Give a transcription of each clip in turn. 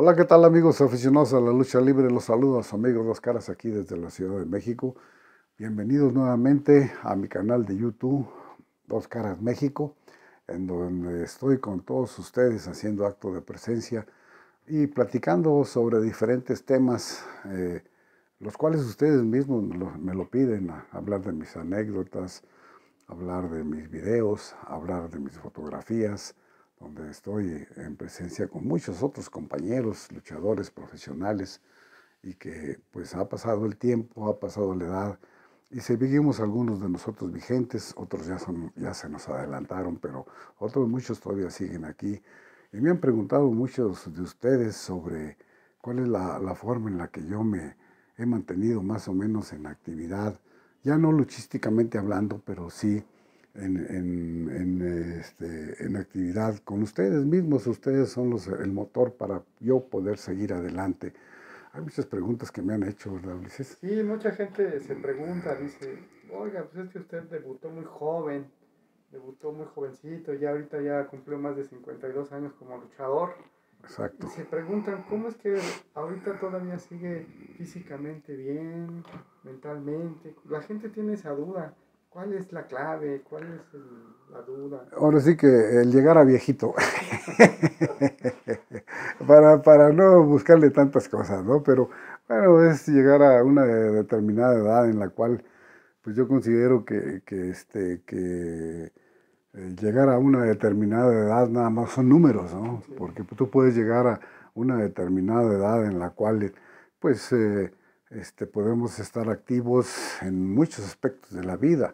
Hola, ¿qué tal amigos aficionados a la lucha libre? Los saludo a su amigos Dos Caras aquí desde la Ciudad de México. Bienvenidos nuevamente a mi canal de YouTube Dos Caras México, en donde estoy con todos ustedes haciendo acto de presencia y platicando sobre diferentes temas, eh, los cuales ustedes mismos me lo, piden, hablar de mis anécdotas, hablar de mis videos, hablar de mis fotografías, donde estoy eh, en presencia con muchos otros compañeros, luchadores, profesionales, y que pues ha pasado el tiempo, ha pasado la edad, y seguimos algunos de nosotros vigentes, otros ya, son, ya se nos adelantaron, pero otros muchos todavía siguen aquí. Y me han preguntado muchos de ustedes sobre cuál es la, la forma en la que yo me he mantenido más o menos en actividad, ya no luchísticamente hablando, pero sí en, en, en, este, en, actividad con ustedes mismos. Ustedes son los, el motor para yo poder seguir adelante. Hay muchas preguntas que me han hecho, ¿verdad, Ulises? Sí, mucha gente se pregunta, dice, oiga, pues es que usted debutó muy joven, debutó muy jovencito, y ahorita ya cumplió más de 52 años como luchador. Exacto. Y se preguntan, ¿cómo es que ahorita todavía sigue físicamente bien, mentalmente? La gente tiene esa duda. ¿Cuál es la clave? ¿Cuál es la duda? Ahora sí que el llegar a viejito. para, para no buscarle tantas cosas, ¿no? Pero bueno, es llegar a una determinada edad en la cual, pues yo considero que, que este, que eh, llegar a una determinada edad nada más son números, ¿no? Porque tú puedes llegar a una determinada edad en la cual, pues, eh, este, podemos estar activos en muchos aspectos de la vida,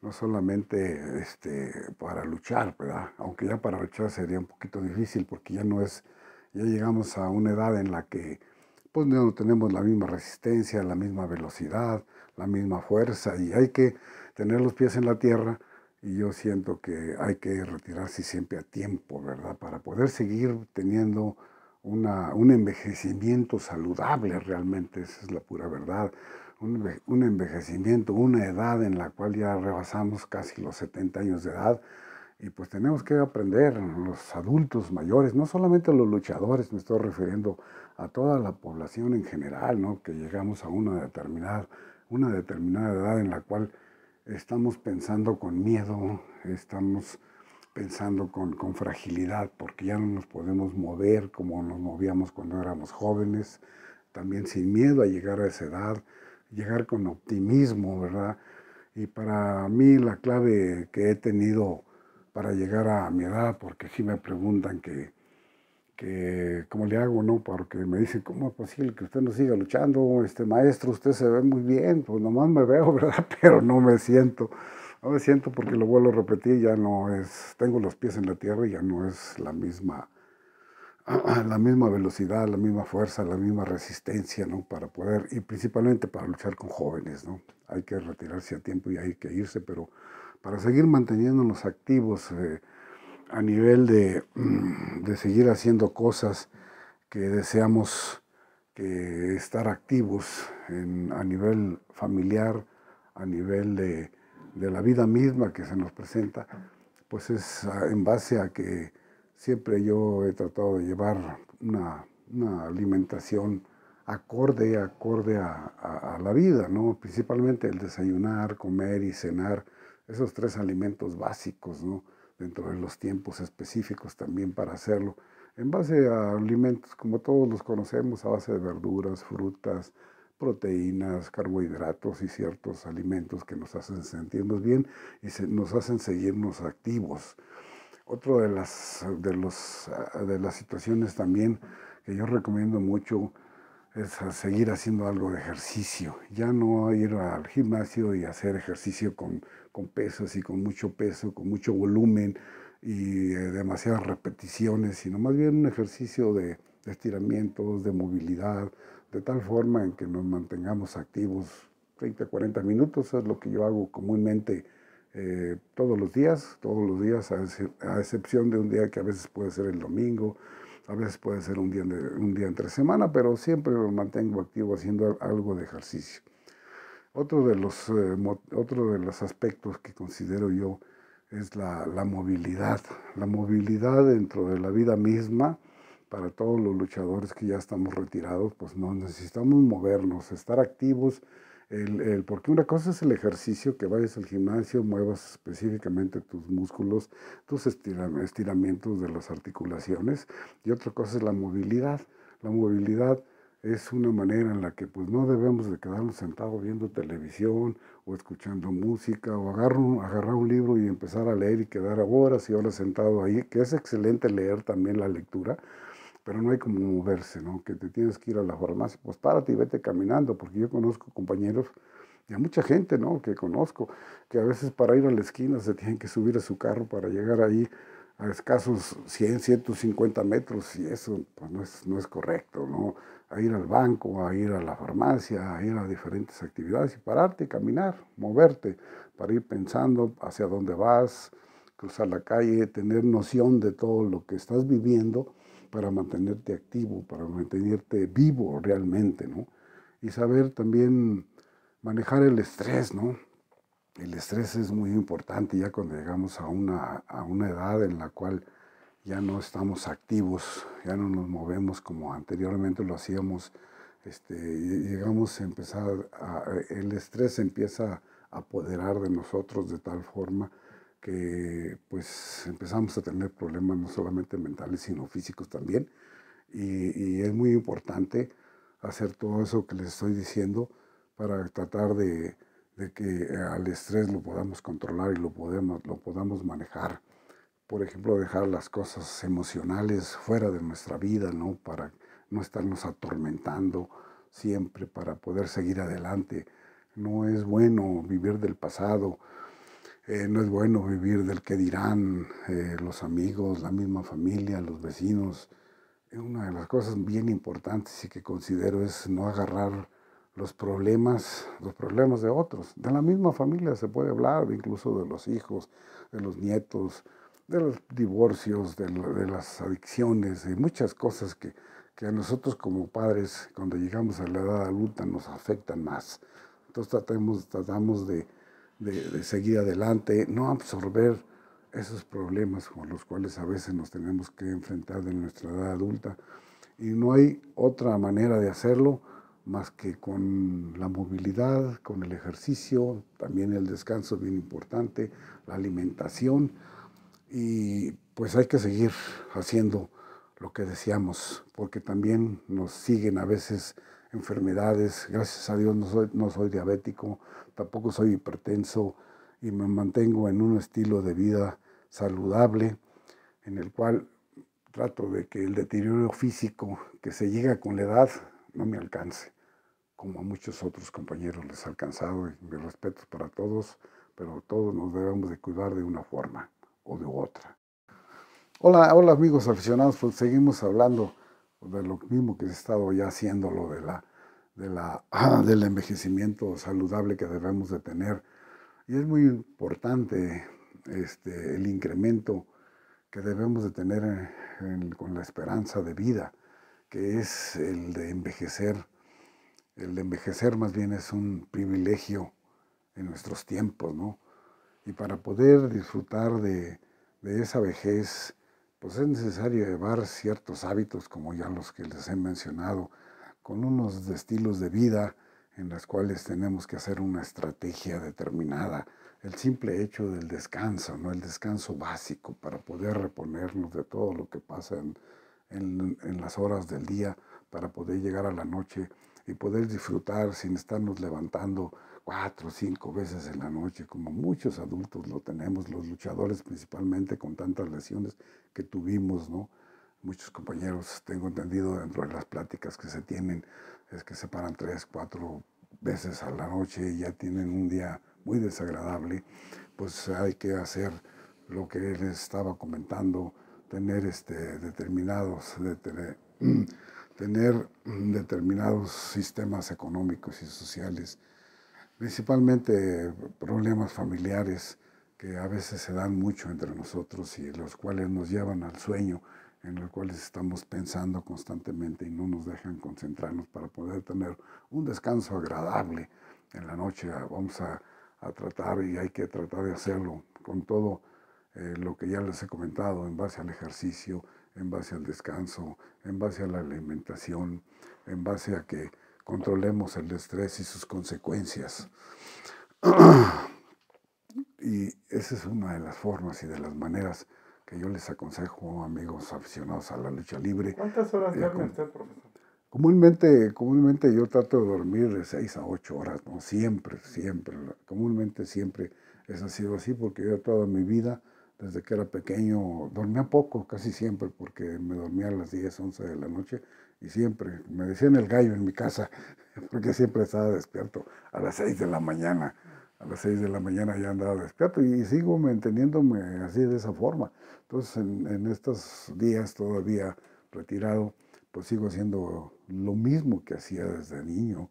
no solamente este, para luchar, ¿verdad? Aunque ya para luchar sería un poquito difícil porque ya no es, ya llegamos a una edad en la que pues no tenemos la misma resistencia, la misma velocidad, la misma fuerza y hay que tener los pies en la tierra y yo siento que hay que retirarse siempre a tiempo, ¿verdad? Para poder seguir teniendo una, un envejecimiento saludable realmente, esa es la pura verdad. Un, un, envejecimiento, una edad en la cual ya rebasamos casi los 70 años de edad. Y pues tenemos que aprender, los adultos mayores, no solamente los luchadores, me estoy refiriendo a toda la población en general, ¿no? que llegamos a una determinada, una determinada edad en la cual estamos pensando con miedo, estamos pensando con, con, fragilidad, porque ya no nos podemos mover como nos movíamos cuando éramos jóvenes, también sin miedo a llegar a esa edad, llegar con optimismo, ¿verdad? Y para mí la clave que he tenido para llegar a mi edad, porque si me preguntan que, que cómo le hago, ¿no? Porque me dicen, ¿cómo es posible que usted no siga luchando? Este maestro, usted se ve muy bien, pues nomás me veo, ¿verdad? Pero no me siento. Ahora siento porque lo vuelvo a repetir, ya no es, tengo los pies en la tierra y ya no es la misma, la misma velocidad, la misma fuerza, la misma resistencia, ¿no? Para poder, y principalmente para luchar con jóvenes, ¿no? Hay que retirarse a tiempo y hay que irse, pero para seguir manteniéndonos activos eh, a nivel mm, de, seguir haciendo cosas que deseamos estar activos a nivel familiar, a nivel de de la vida misma que se nos presenta, pues es ah, en base a que siempre yo he tratado de llevar una, alimentación acorde, acorde a, la vida, ¿no? Principalmente el desayunar, comer y cenar, esos tres alimentos básicos, Dentro de los tiempos específicos también para hacerlo. En base a alimentos como todos los conocemos, a base de verduras, frutas, proteínas, carbohidratos y ciertos alimentos que nos hacen sentirnos bien y nos hacen seguirnos activos. Otra de las, de, las situaciones también que yo recomiendo mucho es seguir haciendo algo de ejercicio. Ya no ir al gimnasio y hacer ejercicio con, con y con mucho peso, con mucho volumen y eh, demasiadas repeticiones, sino más bien un ejercicio de estiramientos, de movilidad, de tal forma en que nos mantengamos activos 30, 40 minutos, es lo que yo hago comúnmente eh, todos los días, todos los días, a, excepción de un día que a veces puede ser el domingo, a veces puede ser un día, un día entre semana, pero siempre lo mantengo activo haciendo algo de ejercicio. Otro de los, eh, otro de los aspectos que considero yo es la movilidad, la movilidad dentro de la vida misma, para todos los luchadores que ya estamos retirados, pues no, necesitamos movernos, estar activos, el, el, porque una cosa es el ejercicio, que vayas al gimnasio, muevas específicamente tus músculos, tus estiramientos de las articulaciones, y otra cosa es la movilidad. La movilidad es una manera en la que pues no debemos de quedarnos sentados viendo televisión o escuchando música o agarrar un, agarrar un libro y empezar a leer y quedar horas y horas sentado ahí, que es excelente leer también la lectura, pero no hay como moverse, ¿no? Que te tienes que ir a la farmacia, pues párate y vete caminando, porque yo conozco compañeros y a mucha gente, ¿no? Que conozco, que a veces para ir a la esquina se tienen que subir a su carro para llegar ahí a escasos 100, 150 metros y eso pues no es, no es correcto, ¿no? A ir al banco, a ir a la farmacia, a ir a diferentes actividades y pararte, y caminar, moverte, para ir pensando hacia dónde vas, cruzar la calle, tener noción de todo lo que estás viviendo para mantenerte activo, para mantenerte vivo realmente, ¿no? Y saber también manejar el estrés, ¿no? El estrés es muy importante ya cuando llegamos a una, a una edad en la cual ya no estamos activos, ya no nos movemos como anteriormente lo hacíamos. Este, llegamos a empezar, el estrés empieza a apoderar de nosotros de tal forma que pues empezamos a tener problemas no solamente mentales, sino físicos también. Y, es muy importante hacer todo eso que les estoy diciendo para tratar de, de que eh, al estrés lo podamos controlar y lo, podemos, lo podamos manejar. Por ejemplo, dejar las cosas emocionales fuera de nuestra vida, ¿no? Para no estarnos atormentando siempre, para poder seguir adelante. No es bueno vivir del pasado, eh, no es bueno vivir del que dirán eh, los amigos, la misma familia, los vecinos. Una de las cosas bien importantes y que considero es no agarrar los problemas, los problemas de otros. De la misma familia se puede hablar, incluso de los hijos, de los nietos, de los divorcios, de, las adicciones, de muchas cosas que, que a nosotros como padres, cuando llegamos a la edad adulta, nos afectan más. Entonces tratamos de de, seguir adelante, no absorber esos problemas con los cuales a veces nos tenemos que enfrentar en nuestra edad adulta. Y no hay otra manera de hacerlo más que con la movilidad, con el ejercicio, también el descanso bien importante, la alimentación. Y pues hay que seguir haciendo lo que deseamos, porque también nos siguen a veces enfermedades. Gracias a Dios no soy, no soy diabético, tampoco soy hipertenso y me mantengo en un estilo de vida saludable en el cual trato de que el deterioro físico que se llega con la edad no me alcance, como a muchos otros compañeros les ha alcanzado, y respeto respetos para todos, pero todos nos debemos de cuidar de una forma o de otra. Hola, hola amigos aficionados, pues seguimos hablando de lo mismo que se ha estado ya haciendo, lo de la, de la, ah, del envejecimiento saludable que debemos de tener. Y es muy importante este, el incremento que debemos de tener con la esperanza de vida, que es el de envejecer. El de envejecer más bien es un privilegio en nuestros tiempos, ¿no? Y para poder disfrutar de, de esa vejez, pues es necesario llevar ciertos hábitos, como ya los que les he mencionado, con unos estilos de vida en los cuales tenemos que hacer una estrategia determinada. El simple hecho del descanso, ¿no? el descanso básico para poder reponernos de todo lo que pasa en las horas del día, para poder llegar a la noche y poder disfrutar sin estarnos levantando cuatro o cinco veces en la noche, como muchos adultos lo tenemos, los luchadores principalmente con tantas lesiones que tuvimos, ¿no? Muchos compañeros, tengo entendido dentro de las pláticas que se tienen, es que se paran tres, cuatro veces a la noche y ya tienen un día muy desagradable, pues hay que hacer lo que él estaba comentando, tener este, determinados, tener mm, determinados sistemas económicos y sociales principalmente problemas familiares que a veces se dan mucho entre nosotros y los cuales nos llevan al sueño, en los cuales estamos pensando constantemente y no nos dejan concentrarnos para poder tener un descanso agradable en la noche. Ah, vamos a, tratar y hay que tratar de hacerlo con todo eh, lo que ya les he comentado en base al ejercicio, en base al descanso, en base a la alimentación, en base a que controlemos el estrés y sus consecuencias. y esa es una de las formas y de las maneras que yo les aconsejo, amigos aficionados a la lucha libre. ¿Cuántas horas duerme usted, profesor? Comúnmente, comúnmente yo trato de dormir de 6 a 8 horas, ¿no? Siempre, siempre. Comúnmente siempre es ha sido así porque yo toda mi vida, desde que era pequeño, dormía poco, casi siempre, porque me dormía a las 10, 11 de la noche y siempre me decían el gallo en mi casa, porque siempre estaba despierto a las 6 de la mañana. A las 6 de la mañana ya andaba despierto y sigo manteniéndome así de esa forma. Entonces, en, en estos días todavía retirado, pues sigo haciendo lo mismo que hacía desde niño.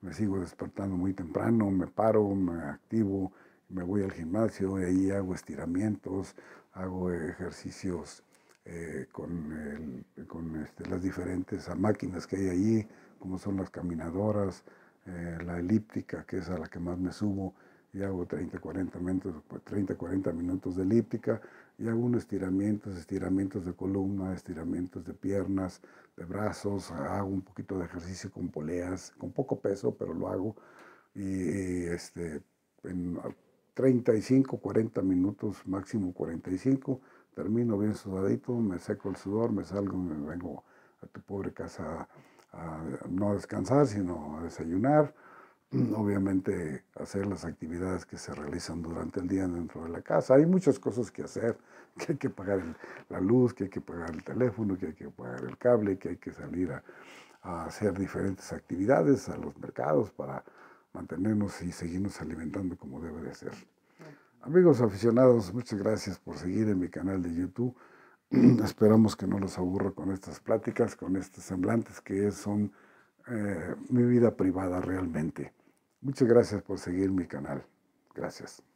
Me sigo despertando muy temprano, me paro, me activo, me voy al gimnasio y ahí hago estiramientos, hago ejercicios eh, con, con este, las diferentes máquinas que hay allí, como son las caminadoras, eh, la elíptica, que es a la que más me subo, y hago 30, 40 minutos, 30, 40 minutos de elíptica, y hago unos estiramientos, estiramientos de columna, estiramientos de piernas, de brazos, hago un poquito de ejercicio con poleas, con poco peso, pero lo hago, y este, en 35, 40 minutos, máximo 45 termino bien sudadito, me seco el sudor, me salgo, me vengo a tu pobre casa a, a no descansar, sino a desayunar. Obviamente hacer las actividades que se realizan durante el día dentro de la casa. Hay muchas cosas que hacer, que hay que pagar la luz, que hay que pagar el teléfono, que hay que pagar el cable, que hay que salir a hacer diferentes actividades, a los mercados para mantenernos y seguirnos alimentando como debe de ser. Amigos aficionados, muchas gracias por seguir en mi canal de YouTube. Esperamos que no los aburro con estas pláticas, con estos semblantes que son eh, mi vida privada realmente. Muchas gracias por seguir mi canal. Gracias.